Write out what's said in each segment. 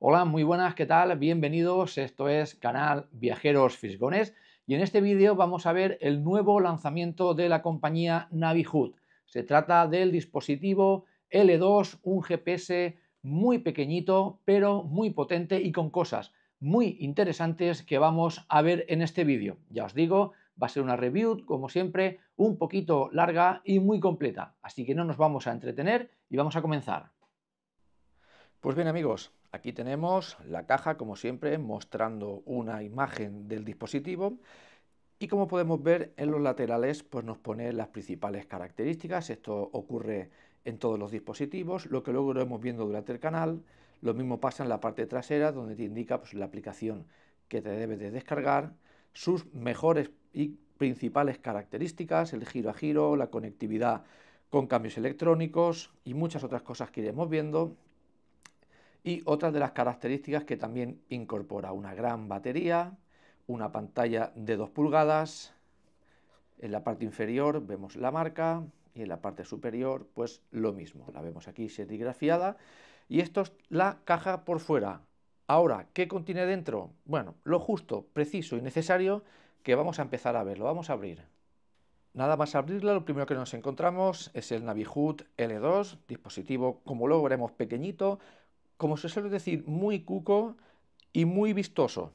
Hola, muy buenas, ¿qué tal? Bienvenidos, esto es canal Viajeros Fisgones y en este vídeo vamos a ver el nuevo lanzamiento de la compañía Navihood. Se trata del dispositivo L2, un GPS muy pequeñito pero muy potente y con cosas muy interesantes que vamos a ver en este vídeo. Ya os digo, va a ser una review, como siempre, un poquito larga y muy completa, así que no nos vamos a entretener y vamos a comenzar. Pues bien amigos, Aquí tenemos la caja, como siempre, mostrando una imagen del dispositivo. Y como podemos ver en los laterales, pues nos pone las principales características. Esto ocurre en todos los dispositivos, lo que luego lo hemos viendo durante el canal. Lo mismo pasa en la parte trasera, donde te indica pues, la aplicación que te debes de descargar, sus mejores y principales características, el giro a giro, la conectividad con cambios electrónicos y muchas otras cosas que iremos viendo y otra de las características que también incorpora una gran batería, una pantalla de 2 pulgadas, en la parte inferior vemos la marca y en la parte superior pues lo mismo, la vemos aquí serigrafiada y esto es la caja por fuera. Ahora, ¿qué contiene dentro? Bueno, lo justo, preciso y necesario que vamos a empezar a verlo, vamos a abrir. Nada más abrirlo, lo primero que nos encontramos es el Navihood L2, dispositivo como lo veremos pequeñito, como se suele decir, muy cuco y muy vistoso.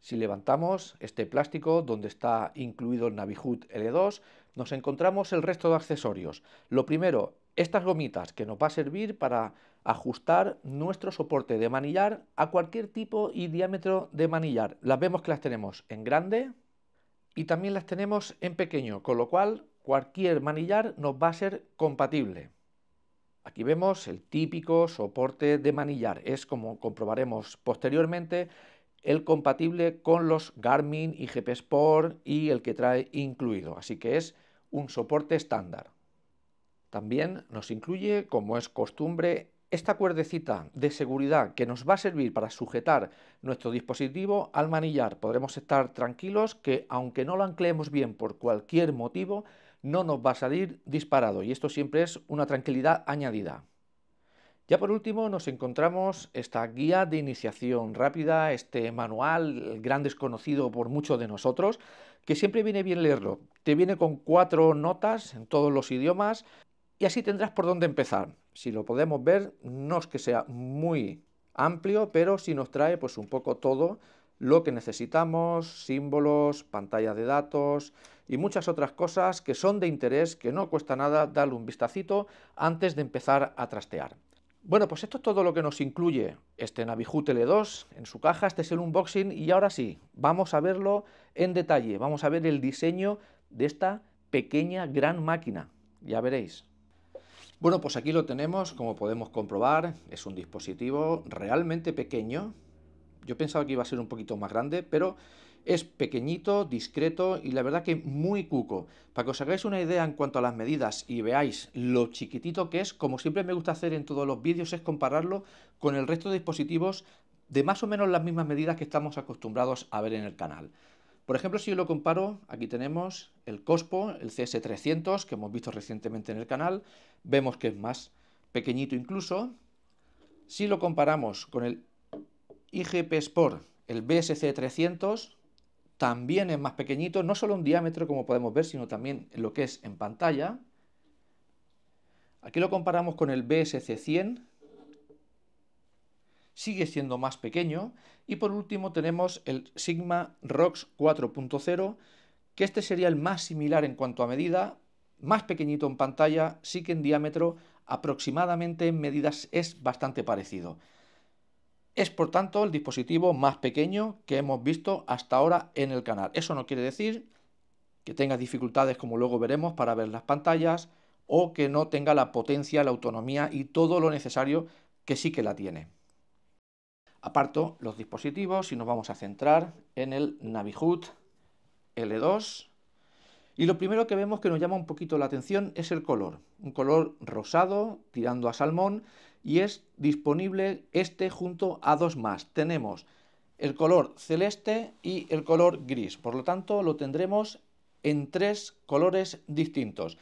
Si levantamos este plástico donde está incluido el Navihut L2, nos encontramos el resto de accesorios. Lo primero, estas gomitas que nos va a servir para ajustar nuestro soporte de manillar a cualquier tipo y diámetro de manillar. Las vemos que las tenemos en grande y también las tenemos en pequeño, con lo cual cualquier manillar nos va a ser compatible. Aquí vemos el típico soporte de manillar, es como comprobaremos posteriormente el compatible con los Garmin y Sport y el que trae incluido, así que es un soporte estándar. También nos incluye, como es costumbre, esta cuerdecita de seguridad que nos va a servir para sujetar nuestro dispositivo al manillar. Podremos estar tranquilos que aunque no lo anclemos bien por cualquier motivo, no nos va a salir disparado y esto siempre es una tranquilidad añadida. Ya por último nos encontramos esta guía de iniciación rápida, este manual, gran desconocido por muchos de nosotros, que siempre viene bien leerlo. Te viene con cuatro notas en todos los idiomas y así tendrás por dónde empezar. Si lo podemos ver, no es que sea muy amplio, pero si nos trae pues un poco todo lo que necesitamos, símbolos, pantalla de datos y muchas otras cosas que son de interés, que no cuesta nada darle un vistacito antes de empezar a trastear. Bueno, pues esto es todo lo que nos incluye este Navihu Tele 2 en su caja. Este es el unboxing y ahora sí, vamos a verlo en detalle. Vamos a ver el diseño de esta pequeña gran máquina. Ya veréis. Bueno, pues aquí lo tenemos, como podemos comprobar, es un dispositivo realmente pequeño, yo pensaba que iba a ser un poquito más grande, pero es pequeñito, discreto y la verdad que muy cuco. Para que os hagáis una idea en cuanto a las medidas y veáis lo chiquitito que es, como siempre me gusta hacer en todos los vídeos, es compararlo con el resto de dispositivos de más o menos las mismas medidas que estamos acostumbrados a ver en el canal. Por ejemplo, si yo lo comparo, aquí tenemos el Cospo, el CS300, que hemos visto recientemente en el canal, vemos que es más pequeñito incluso. Si lo comparamos con el IGP Sport, el BSC 300, también es más pequeñito, no solo en diámetro como podemos ver, sino también en lo que es en pantalla. Aquí lo comparamos con el BSC 100, sigue siendo más pequeño. Y por último tenemos el Sigma ROX 4.0, que este sería el más similar en cuanto a medida, más pequeñito en pantalla, sí que en diámetro aproximadamente en medidas es bastante parecido. Es por tanto el dispositivo más pequeño que hemos visto hasta ahora en el canal. Eso no quiere decir que tenga dificultades como luego veremos para ver las pantallas o que no tenga la potencia, la autonomía y todo lo necesario que sí que la tiene. Aparto los dispositivos y nos vamos a centrar en el Navihood L2 y lo primero que vemos que nos llama un poquito la atención es el color, un color rosado tirando a salmón y es disponible este junto a dos más. Tenemos el color celeste y el color gris, por lo tanto lo tendremos en tres colores distintos.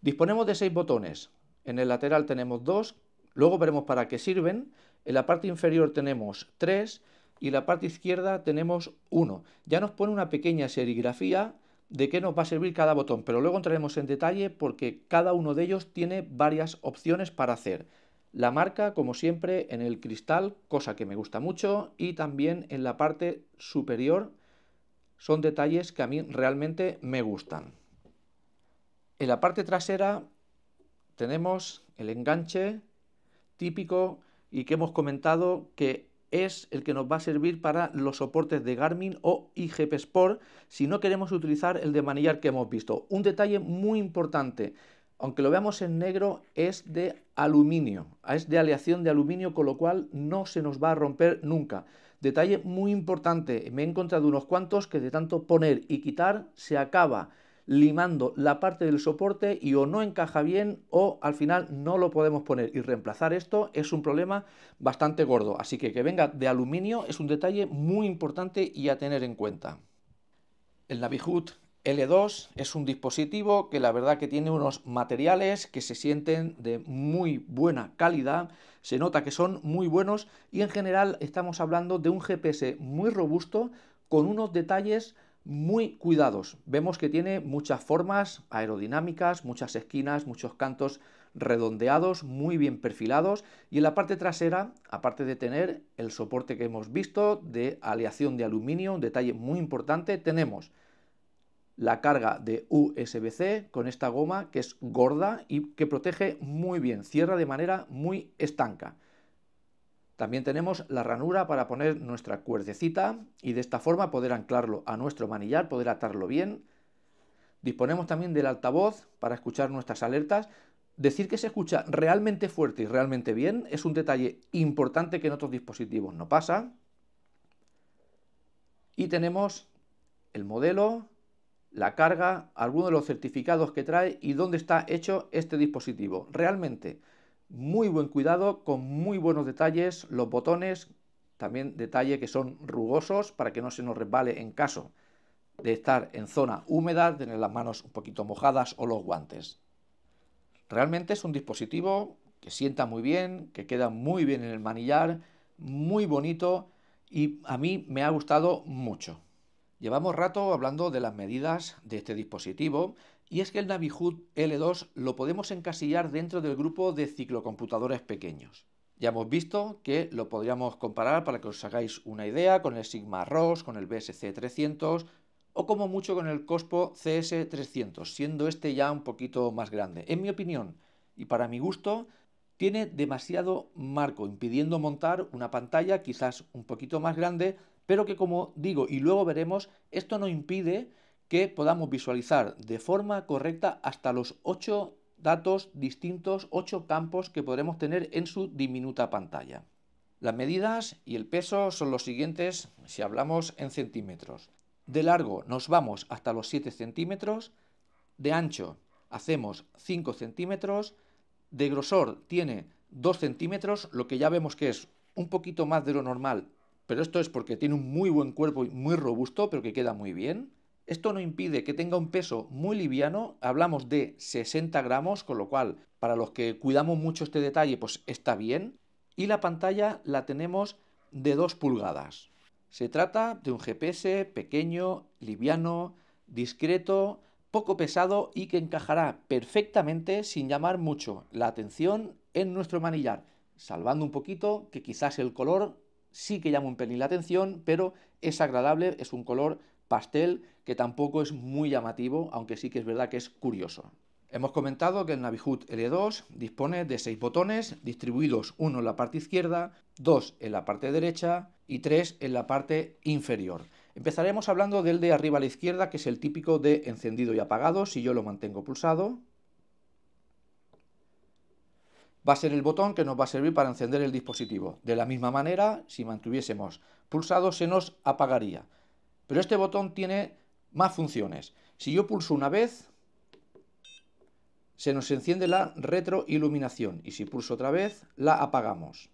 Disponemos de seis botones, en el lateral tenemos dos, luego veremos para qué sirven, en la parte inferior tenemos tres y en la parte izquierda tenemos uno. Ya nos pone una pequeña serigrafía de qué nos va a servir cada botón, pero luego entraremos en detalle porque cada uno de ellos tiene varias opciones para hacer. La marca, como siempre, en el cristal, cosa que me gusta mucho, y también en la parte superior son detalles que a mí realmente me gustan. En la parte trasera tenemos el enganche típico y que hemos comentado que es el que nos va a servir para los soportes de Garmin o IGP Sport si no queremos utilizar el de manillar que hemos visto. Un detalle muy importante, aunque lo veamos en negro, es de aluminio, es de aleación de aluminio, con lo cual no se nos va a romper nunca. Detalle muy importante, me he encontrado unos cuantos que de tanto poner y quitar se acaba limando la parte del soporte y o no encaja bien o al final no lo podemos poner y reemplazar esto es un problema bastante gordo así que que venga de aluminio es un detalle muy importante y a tener en cuenta el NaviHood L2 es un dispositivo que la verdad que tiene unos materiales que se sienten de muy buena calidad, se nota que son muy buenos y en general estamos hablando de un GPS muy robusto con unos detalles muy cuidados. Vemos que tiene muchas formas aerodinámicas, muchas esquinas, muchos cantos redondeados, muy bien perfilados y en la parte trasera, aparte de tener el soporte que hemos visto de aleación de aluminio, un detalle muy importante, tenemos la carga de USB-C con esta goma que es gorda y que protege muy bien, cierra de manera muy estanca. También tenemos la ranura para poner nuestra cuerdecita y de esta forma poder anclarlo a nuestro manillar, poder atarlo bien. Disponemos también del altavoz para escuchar nuestras alertas. Decir que se escucha realmente fuerte y realmente bien es un detalle importante que en otros dispositivos no pasa. Y tenemos el modelo, la carga, algunos de los certificados que trae y dónde está hecho este dispositivo. Realmente muy buen cuidado, con muy buenos detalles, los botones, también detalle que son rugosos para que no se nos resbale en caso de estar en zona húmeda, tener las manos un poquito mojadas o los guantes. Realmente es un dispositivo que sienta muy bien, que queda muy bien en el manillar, muy bonito y a mí me ha gustado mucho. Llevamos rato hablando de las medidas de este dispositivo y es que el Navihood L2 lo podemos encasillar dentro del grupo de ciclocomputadores pequeños. Ya hemos visto que lo podríamos comparar para que os hagáis una idea con el Sigma ROS, con el BSC 300 o como mucho con el COSPO CS 300, siendo este ya un poquito más grande. En mi opinión y para mi gusto, tiene demasiado marco, impidiendo montar una pantalla quizás un poquito más grande, pero que como digo y luego veremos, esto no impide que podamos visualizar de forma correcta hasta los 8 datos distintos, 8 campos que podremos tener en su diminuta pantalla. Las medidas y el peso son los siguientes si hablamos en centímetros. De largo nos vamos hasta los 7 centímetros, de ancho hacemos 5 centímetros, de grosor tiene 2 centímetros, lo que ya vemos que es un poquito más de lo normal, pero esto es porque tiene un muy buen cuerpo y muy robusto, pero que queda muy bien. Esto no impide que tenga un peso muy liviano, hablamos de 60 gramos, con lo cual para los que cuidamos mucho este detalle pues está bien. Y la pantalla la tenemos de 2 pulgadas. Se trata de un GPS pequeño, liviano, discreto, poco pesado y que encajará perfectamente sin llamar mucho la atención en nuestro manillar, salvando un poquito que quizás el color sí que llama un pelín la atención, pero es agradable, es un color pastel que tampoco es muy llamativo, aunque sí que es verdad que es curioso. Hemos comentado que el Navihood L2 dispone de seis botones distribuidos uno en la parte izquierda, dos en la parte derecha y tres en la parte inferior. Empezaremos hablando del de arriba a la izquierda, que es el típico de encendido y apagado, si yo lo mantengo pulsado. Va a ser el botón que nos va a servir para encender el dispositivo. De la misma manera, si mantuviésemos pulsado, se nos apagaría. Pero este botón tiene más funciones. Si yo pulso una vez, se nos enciende la retroiluminación y si pulso otra vez, la apagamos.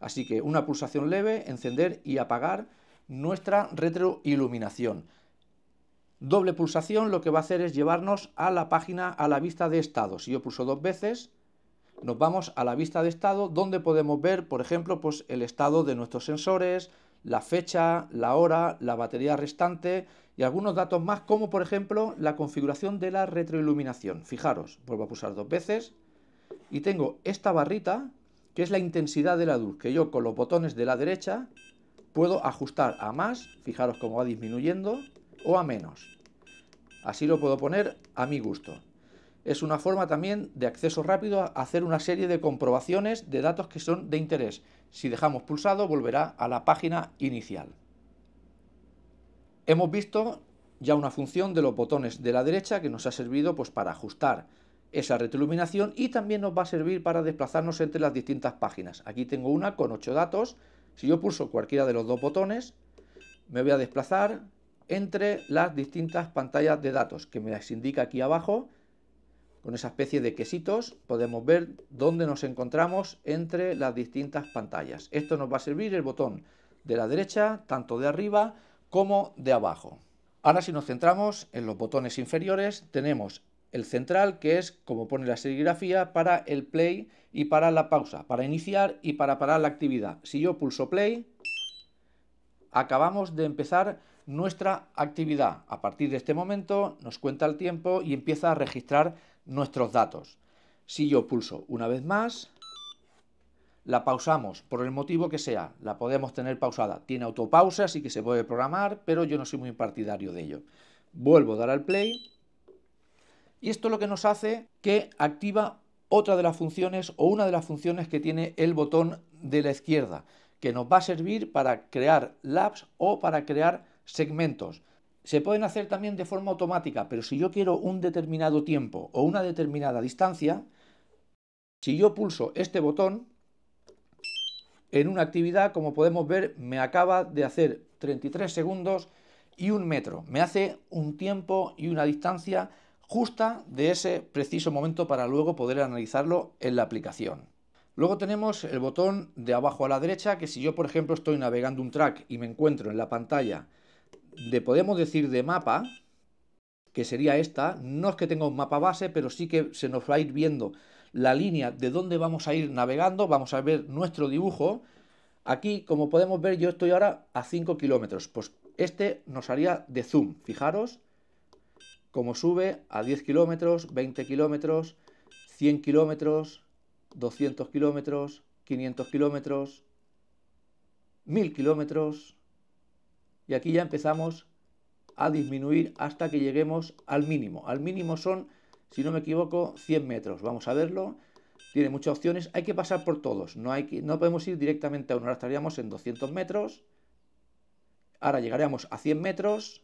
Así que una pulsación leve, encender y apagar nuestra retroiluminación. Doble pulsación lo que va a hacer es llevarnos a la página, a la vista de estado. Si yo pulso dos veces, nos vamos a la vista de estado donde podemos ver, por ejemplo, pues el estado de nuestros sensores, la fecha, la hora, la batería restante, y algunos datos más, como por ejemplo la configuración de la retroiluminación. Fijaros, vuelvo a pulsar dos veces y tengo esta barrita que es la intensidad de la luz, que yo con los botones de la derecha puedo ajustar a más, fijaros cómo va disminuyendo, o a menos. Así lo puedo poner a mi gusto. Es una forma también de acceso rápido a hacer una serie de comprobaciones de datos que son de interés. Si dejamos pulsado volverá a la página inicial. Hemos visto ya una función de los botones de la derecha que nos ha servido pues, para ajustar esa retroiluminación y también nos va a servir para desplazarnos entre las distintas páginas. Aquí tengo una con ocho datos. Si yo pulso cualquiera de los dos botones, me voy a desplazar entre las distintas pantallas de datos que me las indica aquí abajo. Con esa especie de quesitos podemos ver dónde nos encontramos entre las distintas pantallas. Esto nos va a servir el botón de la derecha, tanto de arriba como de abajo. Ahora si nos centramos en los botones inferiores tenemos el central que es como pone la serigrafía para el play y para la pausa, para iniciar y para parar la actividad. Si yo pulso play, acabamos de empezar nuestra actividad. A partir de este momento nos cuenta el tiempo y empieza a registrar nuestros datos. Si yo pulso una vez más, la pausamos por el motivo que sea, la podemos tener pausada. Tiene autopausa, así que se puede programar, pero yo no soy muy partidario de ello. Vuelvo a dar al play y esto lo que nos hace que activa otra de las funciones o una de las funciones que tiene el botón de la izquierda, que nos va a servir para crear labs o para crear segmentos. Se pueden hacer también de forma automática, pero si yo quiero un determinado tiempo o una determinada distancia, si yo pulso este botón, en una actividad, como podemos ver, me acaba de hacer 33 segundos y un metro. Me hace un tiempo y una distancia justa de ese preciso momento para luego poder analizarlo en la aplicación. Luego tenemos el botón de abajo a la derecha, que si yo, por ejemplo, estoy navegando un track y me encuentro en la pantalla de, podemos decir, de mapa, que sería esta, no es que tenga un mapa base, pero sí que se nos va a ir viendo la línea de dónde vamos a ir navegando, vamos a ver nuestro dibujo. Aquí, como podemos ver, yo estoy ahora a 5 kilómetros, pues este nos haría de zoom, fijaros cómo sube a 10 kilómetros, 20 kilómetros, 100 kilómetros, 200 kilómetros, 500 kilómetros, 1000 kilómetros, y aquí ya empezamos a disminuir hasta que lleguemos al mínimo. Al mínimo son si no me equivoco, 100 metros. Vamos a verlo. Tiene muchas opciones. Hay que pasar por todos. No, hay que, no podemos ir directamente a uno. Ahora estaríamos en 200 metros. Ahora llegaríamos a 100 metros.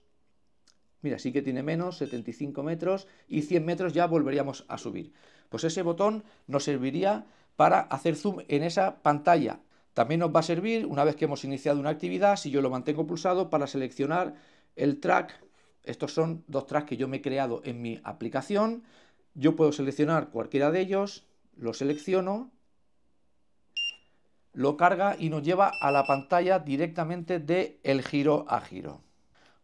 Mira, sí que tiene menos, 75 metros. Y 100 metros ya volveríamos a subir. Pues ese botón nos serviría para hacer zoom en esa pantalla. También nos va a servir, una vez que hemos iniciado una actividad, si yo lo mantengo pulsado, para seleccionar el track estos son dos tracks que yo me he creado en mi aplicación. Yo puedo seleccionar cualquiera de ellos, lo selecciono, lo carga y nos lleva a la pantalla directamente de el giro a giro.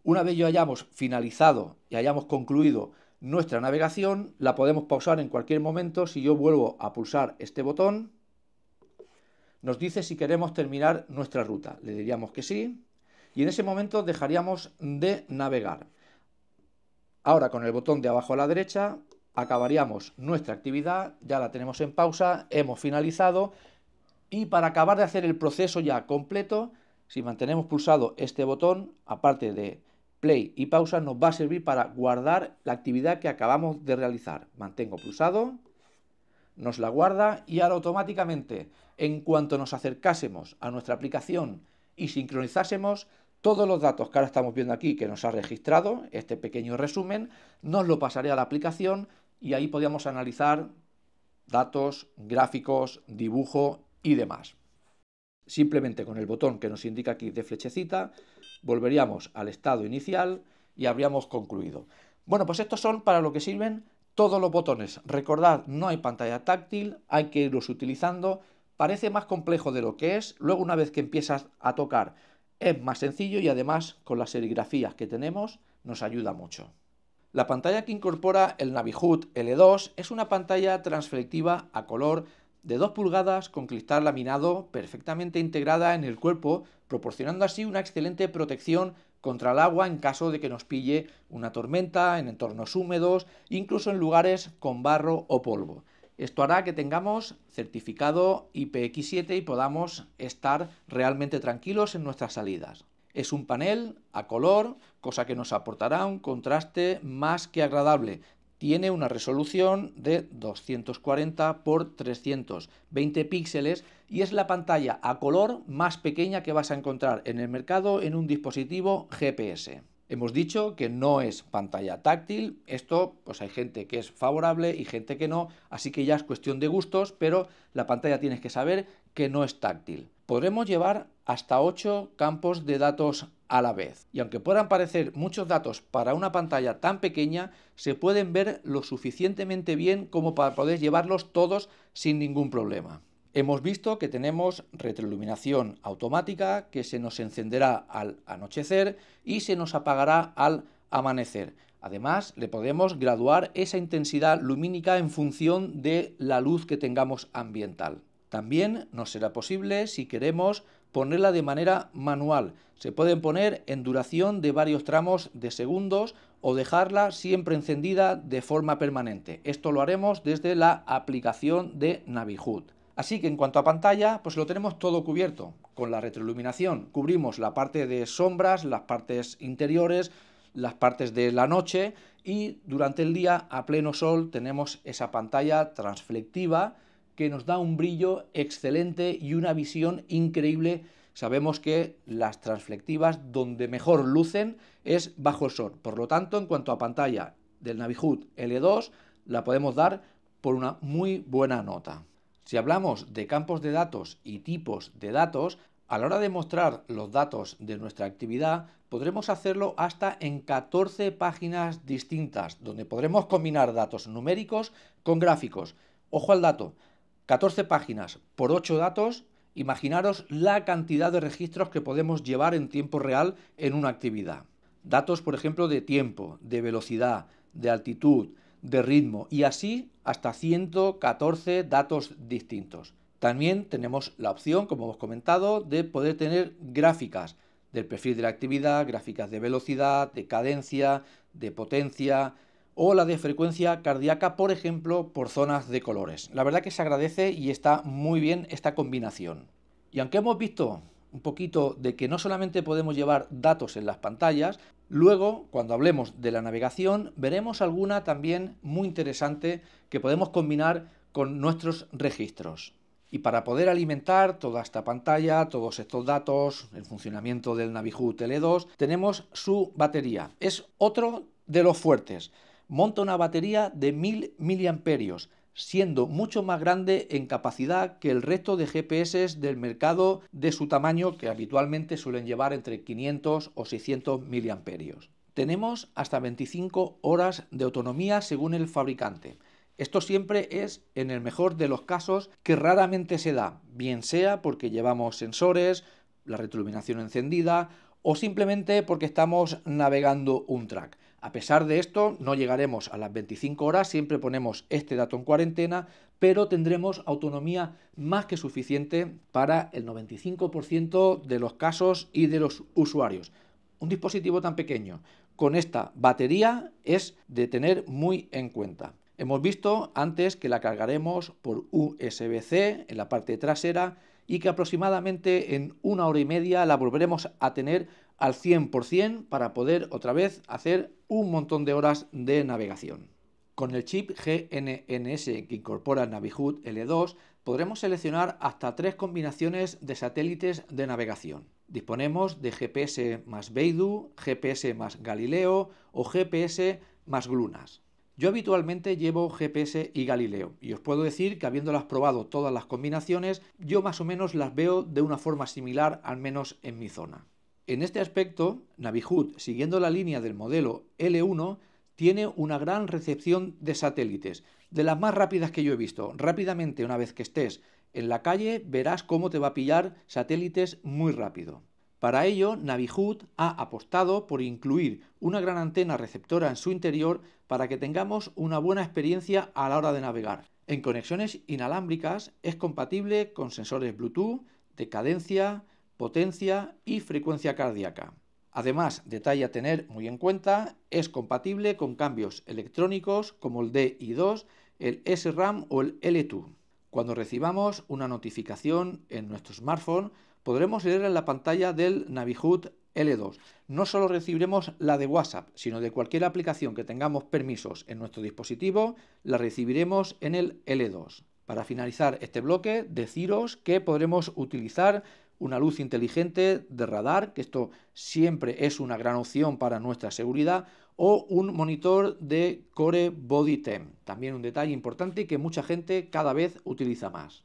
Una vez yo hayamos finalizado y hayamos concluido nuestra navegación, la podemos pausar en cualquier momento. Si yo vuelvo a pulsar este botón, nos dice si queremos terminar nuestra ruta. Le diríamos que sí y en ese momento dejaríamos de navegar. Ahora con el botón de abajo a la derecha acabaríamos nuestra actividad, ya la tenemos en pausa, hemos finalizado y para acabar de hacer el proceso ya completo, si mantenemos pulsado este botón, aparte de play y pausa, nos va a servir para guardar la actividad que acabamos de realizar. Mantengo pulsado, nos la guarda y ahora automáticamente, en cuanto nos acercásemos a nuestra aplicación y sincronizásemos, todos los datos que ahora estamos viendo aquí que nos ha registrado, este pequeño resumen, nos lo pasaré a la aplicación y ahí podríamos analizar datos, gráficos, dibujo y demás. Simplemente con el botón que nos indica aquí de flechecita, volveríamos al estado inicial y habríamos concluido. Bueno, pues estos son para lo que sirven todos los botones. Recordad, no hay pantalla táctil, hay que irlos utilizando. Parece más complejo de lo que es. Luego, una vez que empiezas a tocar es más sencillo y además con las serigrafías que tenemos nos ayuda mucho. La pantalla que incorpora el Navihood L2 es una pantalla transflectiva a color de 2 pulgadas con cristal laminado perfectamente integrada en el cuerpo, proporcionando así una excelente protección contra el agua en caso de que nos pille una tormenta, en entornos húmedos, incluso en lugares con barro o polvo. Esto hará que tengamos certificado IPX7 y podamos estar realmente tranquilos en nuestras salidas. Es un panel a color, cosa que nos aportará un contraste más que agradable. Tiene una resolución de 240 x 320 píxeles y es la pantalla a color más pequeña que vas a encontrar en el mercado en un dispositivo GPS. Hemos dicho que no es pantalla táctil, esto pues hay gente que es favorable y gente que no, así que ya es cuestión de gustos, pero la pantalla tienes que saber que no es táctil. Podremos llevar hasta 8 campos de datos a la vez. Y aunque puedan parecer muchos datos para una pantalla tan pequeña, se pueden ver lo suficientemente bien como para poder llevarlos todos sin ningún problema. Hemos visto que tenemos retroiluminación automática que se nos encenderá al anochecer y se nos apagará al amanecer. Además, le podemos graduar esa intensidad lumínica en función de la luz que tengamos ambiental. También nos será posible, si queremos, ponerla de manera manual. Se pueden poner en duración de varios tramos de segundos o dejarla siempre encendida de forma permanente. Esto lo haremos desde la aplicación de Navihood. Así que en cuanto a pantalla, pues lo tenemos todo cubierto. Con la retroiluminación cubrimos la parte de sombras, las partes interiores, las partes de la noche y durante el día a pleno sol tenemos esa pantalla transflectiva que nos da un brillo excelente y una visión increíble. Sabemos que las transflectivas donde mejor lucen es bajo el sol. Por lo tanto, en cuanto a pantalla del Navihood L2, la podemos dar por una muy buena nota. Si hablamos de campos de datos y tipos de datos, a la hora de mostrar los datos de nuestra actividad, podremos hacerlo hasta en 14 páginas distintas, donde podremos combinar datos numéricos con gráficos. Ojo al dato, 14 páginas por 8 datos, imaginaros la cantidad de registros que podemos llevar en tiempo real en una actividad. Datos, por ejemplo, de tiempo, de velocidad, de altitud, de ritmo y así hasta 114 datos distintos. También tenemos la opción, como hemos comentado, de poder tener gráficas del perfil de la actividad, gráficas de velocidad, de cadencia, de potencia o la de frecuencia cardíaca, por ejemplo, por zonas de colores. La verdad que se agradece y está muy bien esta combinación. Y aunque hemos visto un poquito de que no solamente podemos llevar datos en las pantallas, Luego, cuando hablemos de la navegación, veremos alguna también muy interesante que podemos combinar con nuestros registros. Y para poder alimentar toda esta pantalla, todos estos datos, el funcionamiento del Navihu Tele2, tenemos su batería. Es otro de los fuertes. Monta una batería de 1000 mAh siendo mucho más grande en capacidad que el resto de GPS del mercado de su tamaño que habitualmente suelen llevar entre 500 o 600 miliamperios. Tenemos hasta 25 horas de autonomía según el fabricante. Esto siempre es en el mejor de los casos que raramente se da, bien sea porque llevamos sensores, la retroiluminación encendida o simplemente porque estamos navegando un track. A pesar de esto, no llegaremos a las 25 horas, siempre ponemos este dato en cuarentena, pero tendremos autonomía más que suficiente para el 95% de los casos y de los usuarios. Un dispositivo tan pequeño con esta batería es de tener muy en cuenta. Hemos visto antes que la cargaremos por USB-C en la parte trasera y que aproximadamente en una hora y media la volveremos a tener al 100% para poder otra vez hacer un montón de horas de navegación. Con el chip GNNS que incorpora Navihood L2 podremos seleccionar hasta tres combinaciones de satélites de navegación. Disponemos de GPS más Beidou, GPS más Galileo o GPS más Glunas. Yo habitualmente llevo GPS y Galileo y os puedo decir que habiéndolas probado todas las combinaciones, yo más o menos las veo de una forma similar, al menos en mi zona. En este aspecto, NaviHUD, siguiendo la línea del modelo L1, tiene una gran recepción de satélites, de las más rápidas que yo he visto. Rápidamente, una vez que estés en la calle, verás cómo te va a pillar satélites muy rápido. Para ello, NaviHUD ha apostado por incluir una gran antena receptora en su interior para que tengamos una buena experiencia a la hora de navegar. En conexiones inalámbricas es compatible con sensores Bluetooth, de cadencia, potencia y frecuencia cardíaca. Además, detalle a tener muy en cuenta, es compatible con cambios electrónicos como el DI2, el SRAM o el L2. Cuando recibamos una notificación en nuestro smartphone, podremos leer en la pantalla del Navihood L2. No solo recibiremos la de WhatsApp, sino de cualquier aplicación que tengamos permisos en nuestro dispositivo, la recibiremos en el L2. Para finalizar este bloque, deciros que podremos utilizar una luz inteligente de radar, que esto siempre es una gran opción para nuestra seguridad, o un monitor de Core Body Temp, también un detalle importante que mucha gente cada vez utiliza más.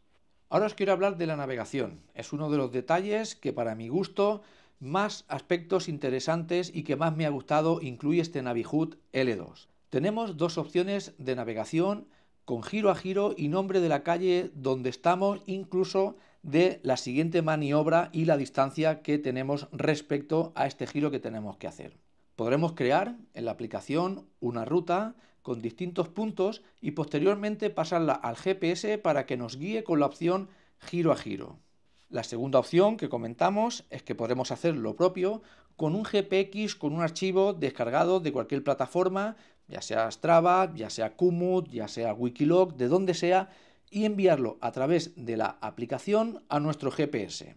Ahora os quiero hablar de la navegación. Es uno de los detalles que para mi gusto más aspectos interesantes y que más me ha gustado incluye este Navihood L2. Tenemos dos opciones de navegación con giro a giro y nombre de la calle donde estamos, incluso de la siguiente maniobra y la distancia que tenemos respecto a este giro que tenemos que hacer. Podremos crear en la aplicación una ruta con distintos puntos y posteriormente pasarla al GPS para que nos guíe con la opción giro a giro. La segunda opción que comentamos es que podremos hacer lo propio con un GPX, con un archivo descargado de cualquier plataforma, ya sea Strava, ya sea Kumut, ya sea Wikiloc, de donde sea, y enviarlo a través de la aplicación a nuestro GPS.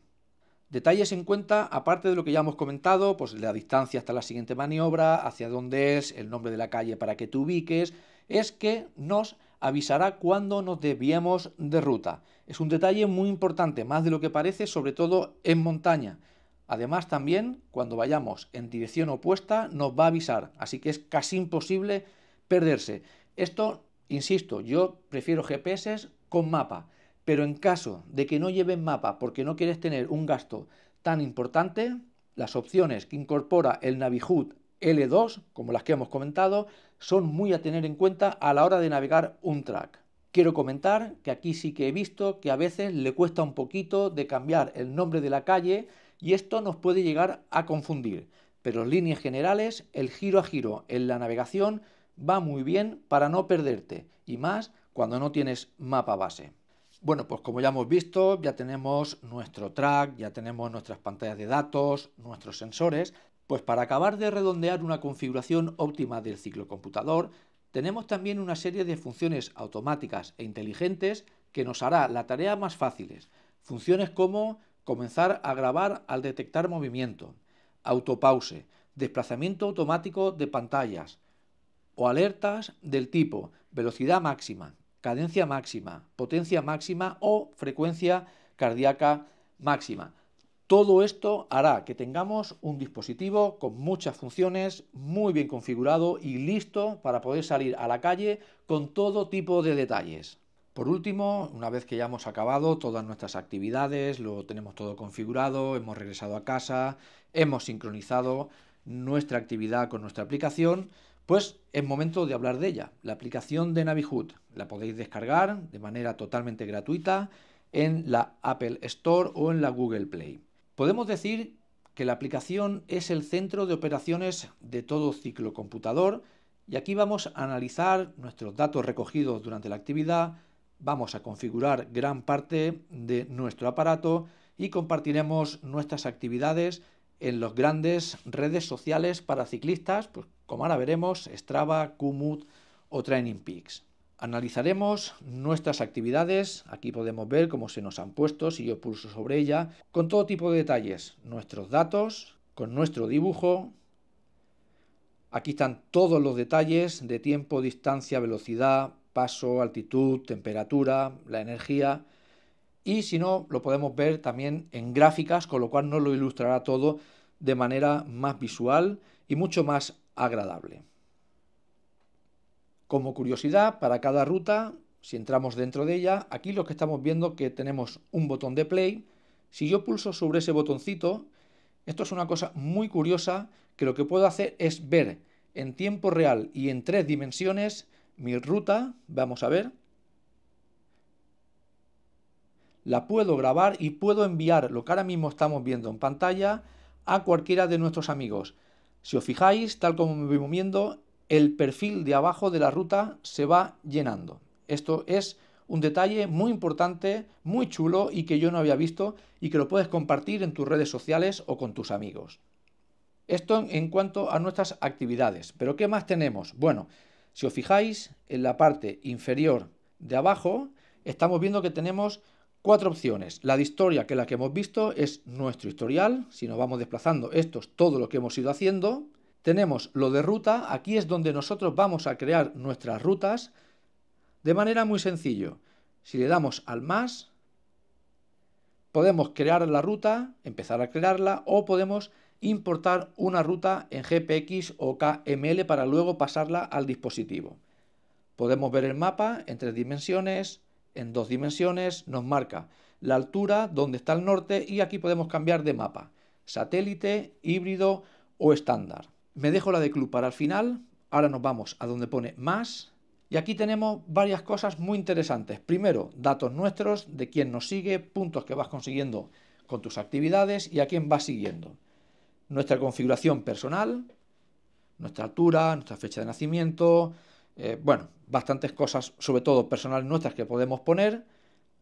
Detalles en cuenta, aparte de lo que ya hemos comentado, pues la distancia hasta la siguiente maniobra, hacia dónde es, el nombre de la calle para que te ubiques, es que nos avisará cuando nos desviemos de ruta. Es un detalle muy importante, más de lo que parece, sobre todo en montaña. Además también, cuando vayamos en dirección opuesta, nos va a avisar, así que es casi imposible perderse. Esto, insisto, yo prefiero GPS con mapa, pero en caso de que no lleves mapa porque no quieres tener un gasto tan importante, las opciones que incorpora el Navihood L2, como las que hemos comentado, son muy a tener en cuenta a la hora de navegar un track. Quiero comentar que aquí sí que he visto que a veces le cuesta un poquito de cambiar el nombre de la calle y esto nos puede llegar a confundir, pero en líneas generales el giro a giro en la navegación va muy bien para no perderte y más cuando no tienes mapa base. Bueno, pues como ya hemos visto, ya tenemos nuestro track, ya tenemos nuestras pantallas de datos, nuestros sensores. Pues para acabar de redondear una configuración óptima del ciclocomputador, tenemos también una serie de funciones automáticas e inteligentes que nos hará la tarea más fáciles. Funciones como comenzar a grabar al detectar movimiento, autopause, desplazamiento automático de pantallas o alertas del tipo velocidad máxima, cadencia máxima, potencia máxima o frecuencia cardíaca máxima. Todo esto hará que tengamos un dispositivo con muchas funciones, muy bien configurado y listo para poder salir a la calle con todo tipo de detalles. Por último, una vez que ya hemos acabado todas nuestras actividades, lo tenemos todo configurado, hemos regresado a casa, hemos sincronizado nuestra actividad con nuestra aplicación, pues es momento de hablar de ella, la aplicación de Navihood. La podéis descargar de manera totalmente gratuita en la Apple Store o en la Google Play. Podemos decir que la aplicación es el centro de operaciones de todo ciclo computador y aquí vamos a analizar nuestros datos recogidos durante la actividad, vamos a configurar gran parte de nuestro aparato y compartiremos nuestras actividades en las grandes redes sociales para ciclistas, pues, como ahora veremos, Strava, Kumut o Training Peaks. Analizaremos nuestras actividades, aquí podemos ver cómo se nos han puesto, si yo pulso sobre ella, con todo tipo de detalles, nuestros datos, con nuestro dibujo. Aquí están todos los detalles de tiempo, distancia, velocidad, paso, altitud, temperatura, la energía. Y si no, lo podemos ver también en gráficas, con lo cual nos lo ilustrará todo de manera más visual y mucho más agradable. Como curiosidad, para cada ruta, si entramos dentro de ella, aquí lo que estamos viendo que tenemos un botón de play. Si yo pulso sobre ese botoncito, esto es una cosa muy curiosa que lo que puedo hacer es ver en tiempo real y en tres dimensiones mi ruta, vamos a ver, la puedo grabar y puedo enviar lo que ahora mismo estamos viendo en pantalla a cualquiera de nuestros amigos. Si os fijáis, tal como me voy moviendo, el perfil de abajo de la ruta se va llenando. Esto es un detalle muy importante, muy chulo y que yo no había visto y que lo puedes compartir en tus redes sociales o con tus amigos. Esto en cuanto a nuestras actividades. Pero ¿qué más tenemos? Bueno, si os fijáis en la parte inferior de abajo, estamos viendo que tenemos Cuatro opciones. La de historia, que es la que hemos visto, es nuestro historial. Si nos vamos desplazando, esto es todo lo que hemos ido haciendo. Tenemos lo de ruta. Aquí es donde nosotros vamos a crear nuestras rutas de manera muy sencilla. Si le damos al más, podemos crear la ruta, empezar a crearla o podemos importar una ruta en GPX o KML para luego pasarla al dispositivo. Podemos ver el mapa en tres dimensiones, en dos dimensiones, nos marca la altura, dónde está el norte y aquí podemos cambiar de mapa, satélite, híbrido o estándar. Me dejo la de club para el final, ahora nos vamos a donde pone más y aquí tenemos varias cosas muy interesantes. Primero, datos nuestros de quién nos sigue, puntos que vas consiguiendo con tus actividades y a quién vas siguiendo. Nuestra configuración personal, nuestra altura, nuestra fecha de nacimiento, eh, bueno, bastantes cosas, sobre todo personales nuestras que podemos poner.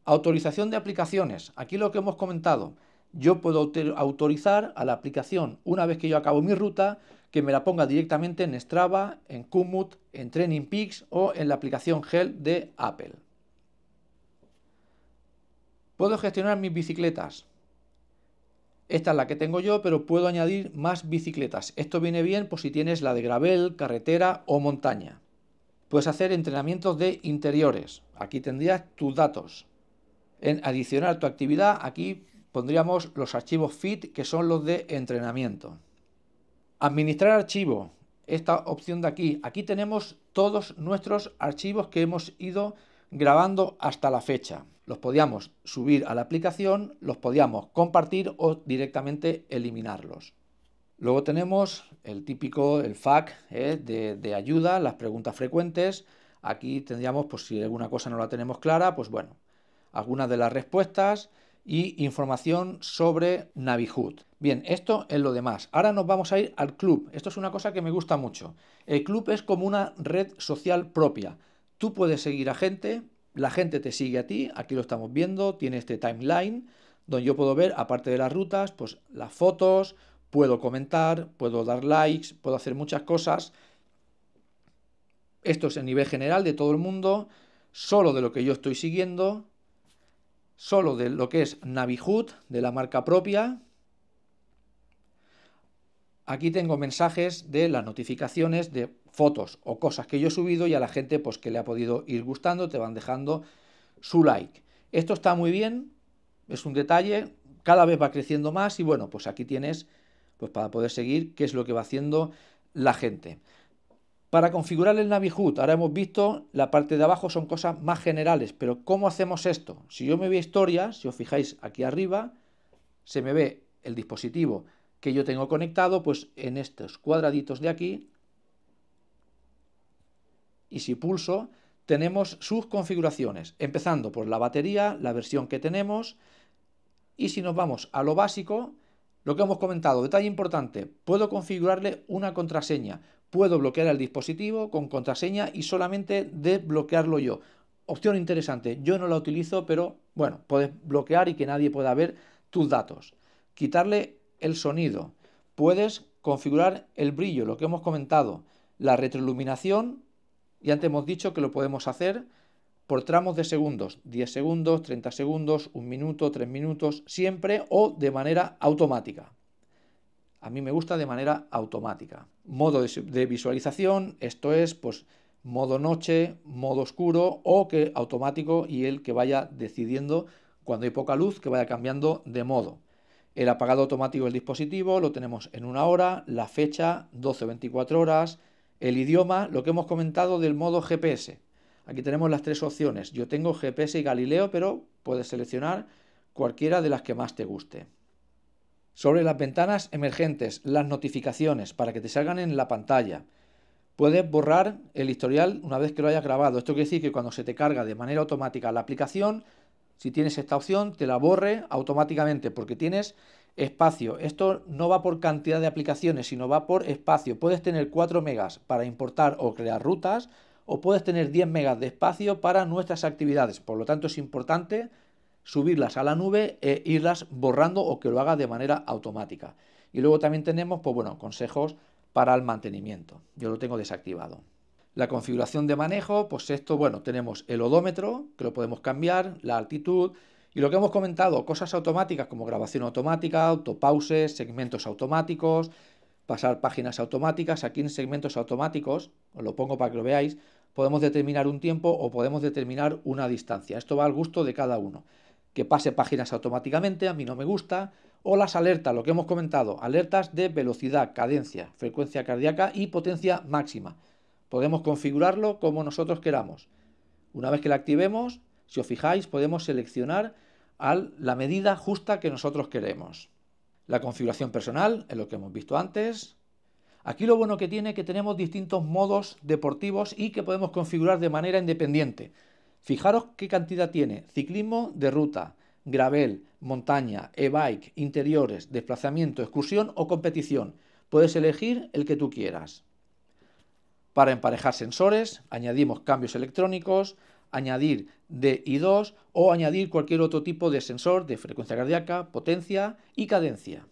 Autorización de aplicaciones. Aquí lo que hemos comentado. Yo puedo autorizar a la aplicación, una vez que yo acabo mi ruta, que me la ponga directamente en Strava, en Kumut, en Training Peaks o en la aplicación Gel de Apple. Puedo gestionar mis bicicletas. Esta es la que tengo yo, pero puedo añadir más bicicletas. Esto viene bien por si tienes la de gravel, carretera o montaña. Puedes hacer entrenamientos de interiores. Aquí tendrías tus datos. En adicionar tu actividad, aquí pondríamos los archivos FIT, que son los de entrenamiento. Administrar archivo. Esta opción de aquí. Aquí tenemos todos nuestros archivos que hemos ido grabando hasta la fecha. Los podíamos subir a la aplicación, los podíamos compartir o directamente eliminarlos. Luego tenemos el típico, el FAQ eh, de, ayuda, las preguntas frecuentes. Aquí tendríamos, pues si alguna cosa no la tenemos clara, pues bueno, algunas de las respuestas y información sobre Navihood. Bien, esto es lo demás. Ahora nos vamos a ir al club. Esto es una cosa que me gusta mucho. El club es como una red social propia. Tú puedes seguir a gente, la gente te sigue a ti, aquí lo estamos viendo, tiene este timeline donde yo puedo ver, aparte de las rutas, pues las fotos, puedo comentar, puedo dar likes, puedo hacer muchas cosas. Esto es el nivel general de todo el mundo, solo de lo que yo estoy siguiendo, solo de lo que es Navihood, de la marca propia. Aquí tengo mensajes de las notificaciones de fotos o cosas que yo he subido y a la gente pues que le ha podido ir gustando te van dejando su like. Esto está muy bien, es un detalle, cada vez va creciendo más y bueno, pues aquí tienes pues para poder seguir qué es lo que va haciendo la gente. Para configurar el Navijut, ahora hemos visto la parte de abajo son cosas más generales, pero ¿cómo hacemos esto? Si yo me veo historias, si os fijáis aquí arriba, se me ve el dispositivo que yo tengo conectado, pues en estos cuadraditos de aquí, y si pulso, tenemos sus configuraciones, empezando por la batería, la versión que tenemos, y si nos vamos a lo básico, lo que hemos comentado, detalle importante, puedo configurarle una contraseña, puedo bloquear el dispositivo con contraseña y solamente desbloquearlo yo. Opción interesante, yo no la utilizo, pero bueno, puedes bloquear y que nadie pueda ver tus datos. Quitarle el sonido, puedes configurar el brillo, lo que hemos comentado, la retroiluminación, y antes hemos dicho que lo podemos hacer, por tramos de segundos, 10 segundos, 30 segundos, 1 minuto, 3 minutos, siempre o de manera automática. A mí me gusta de manera automática. Modo de visualización, esto es pues modo noche, modo oscuro o que automático y el que vaya decidiendo cuando hay poca luz que vaya cambiando de modo. El apagado automático del dispositivo lo tenemos en una hora, la fecha 12-24 horas, el idioma, lo que hemos comentado del modo GPS, Aquí tenemos las tres opciones. Yo tengo GPS y Galileo, pero puedes seleccionar cualquiera de las que más te guste. Sobre las ventanas emergentes, las notificaciones para que te salgan en la pantalla. Puedes borrar el historial una vez que lo hayas grabado. Esto quiere decir que cuando se te carga de manera automática la aplicación, si tienes esta opción, te la borre automáticamente porque tienes espacio. Esto no va por cantidad de aplicaciones, sino va por espacio. Puedes tener 4 megas para importar o crear rutas, o puedes tener 10 megas de espacio para nuestras actividades. Por lo tanto, es importante subirlas a la nube e irlas borrando o que lo haga de manera automática. Y luego también tenemos, pues bueno, consejos para el mantenimiento. Yo lo tengo desactivado. La configuración de manejo, pues esto, bueno, tenemos el odómetro, que lo podemos cambiar, la altitud, y lo que hemos comentado, cosas automáticas como grabación automática, autopauses, segmentos automáticos, pasar páginas automáticas. Aquí en segmentos automáticos, os lo pongo para que lo veáis, podemos determinar un tiempo o podemos determinar una distancia. Esto va al gusto de cada uno. Que pase páginas automáticamente, a mí no me gusta. O las alertas, lo que hemos comentado, alertas de velocidad, cadencia, frecuencia cardíaca y potencia máxima. Podemos configurarlo como nosotros queramos. Una vez que la activemos, si os fijáis, podemos seleccionar la medida justa que nosotros queremos. La configuración personal, es lo que hemos visto antes, Aquí lo bueno que tiene es que tenemos distintos modos deportivos y que podemos configurar de manera independiente. Fijaros qué cantidad tiene. Ciclismo de ruta, gravel, montaña, e-bike, interiores, desplazamiento, excursión o competición. Puedes elegir el que tú quieras. Para emparejar sensores, añadimos cambios electrónicos, añadir di 2 o añadir cualquier otro tipo de sensor de frecuencia cardíaca, potencia y cadencia.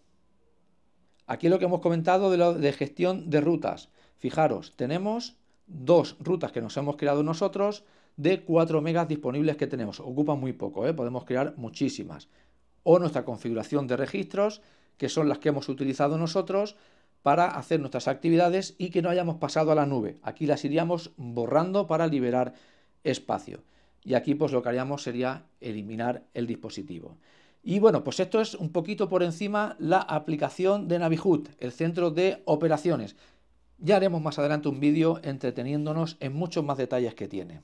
Aquí lo que hemos comentado de, de gestión de rutas. Fijaros, tenemos dos rutas que nos hemos creado nosotros de 4 megas disponibles que tenemos. Ocupan muy poco, ¿eh? podemos crear muchísimas. O nuestra configuración de registros, que son las que hemos utilizado nosotros para hacer nuestras actividades y que no hayamos pasado a la nube. Aquí las iríamos borrando para liberar espacio. Y aquí pues lo que haríamos sería eliminar el dispositivo. Y bueno, pues esto es un poquito por encima la aplicación de Navihut, el centro de operaciones. Ya haremos más adelante un vídeo entreteniéndonos en muchos más detalles que tiene.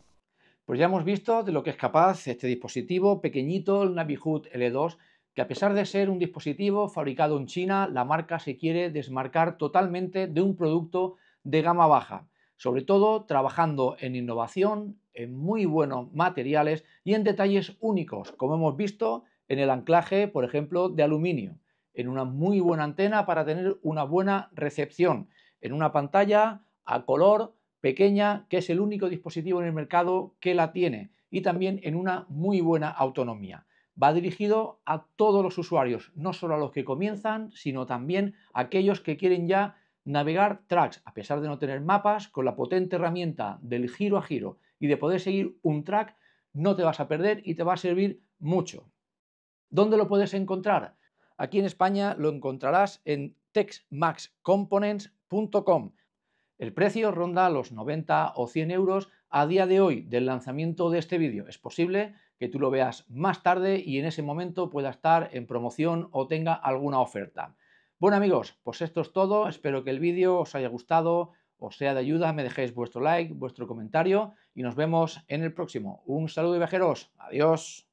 Pues ya hemos visto de lo que es capaz este dispositivo pequeñito, el Navihut L2, que a pesar de ser un dispositivo fabricado en China, la marca se quiere desmarcar totalmente de un producto de gama baja, sobre todo trabajando en innovación, en muy buenos materiales y en detalles únicos, como hemos visto en el anclaje, por ejemplo, de aluminio, en una muy buena antena para tener una buena recepción, en una pantalla a color pequeña, que es el único dispositivo en el mercado que la tiene, y también en una muy buena autonomía. Va dirigido a todos los usuarios, no solo a los que comienzan, sino también a aquellos que quieren ya navegar tracks, a pesar de no tener mapas, con la potente herramienta del giro a giro y de poder seguir un track, no te vas a perder y te va a servir mucho. ¿Dónde lo puedes encontrar? Aquí en España lo encontrarás en texmaxcomponents.com. El precio ronda los 90 o 100 euros a día de hoy del lanzamiento de este vídeo. Es posible que tú lo veas más tarde y en ese momento pueda estar en promoción o tenga alguna oferta. Bueno amigos, pues esto es todo. Espero que el vídeo os haya gustado, os sea de ayuda, me dejéis vuestro like, vuestro comentario y nos vemos en el próximo. Un saludo y viajeros. Adiós.